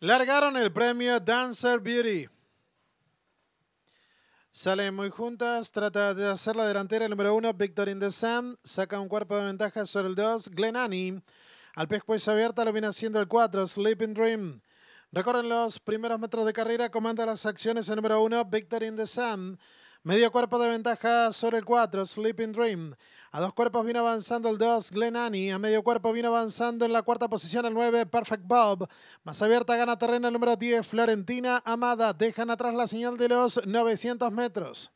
Largaron el premio Dancer Beauty. Salen muy juntas, trata de hacer la delantera el número uno, Victor in the Sam, saca un cuerpo de ventaja sobre el 2, Glenani. Al pescuezo abierta lo viene haciendo el cuatro, Sleeping Dream. Recorren los primeros metros de carrera, comanda las acciones el número uno, Victor in the Sam. Medio cuerpo de ventaja sobre el 4, Sleeping Dream. A dos cuerpos viene avanzando el 2, Glen Annie. A medio cuerpo viene avanzando en la cuarta posición el 9, Perfect Bob. Más abierta gana terreno el número 10, Florentina Amada. Dejan atrás la señal de los 900 metros.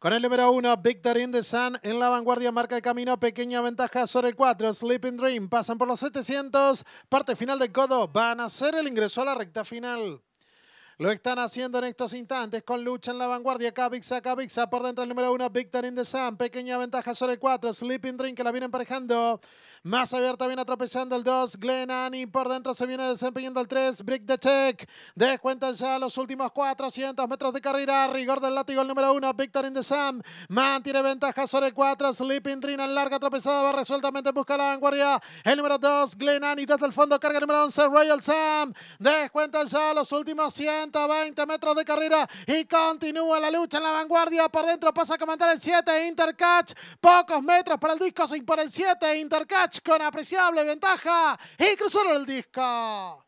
Con el número 1, Victor in the Sun, en la vanguardia marca el camino, pequeña ventaja sobre el 4, Sleeping Dream, pasan por los 700, parte final de Codo, van a hacer el ingreso a la recta final. Lo están haciendo en estos instantes con lucha en la vanguardia. Cabixa, Cabixa por dentro el número uno. Victor in the Sam Pequeña ventaja sobre el Sleeping Dream que la viene emparejando. Más abierta viene atropellando el dos, Glen Annie por dentro se viene desempeñando el tres, Brick the check. Descuentan ya los últimos 400 metros de carrera. Rigor del látigo el número uno. Victor in the Sun. Mantiene ventaja sobre el 4. Sleeping Dream en larga tropezada. Va resueltamente a buscar la vanguardia. El número dos, Glen Annie desde el fondo carga el número 11. Royal Sam. Descuentan ya los últimos 100. 120 metros de carrera y continúa la lucha en la vanguardia. Por dentro pasa a comandar el 7 Intercatch. Pocos metros para el disco, sin por el 7 Intercatch con apreciable ventaja y cruzó el disco.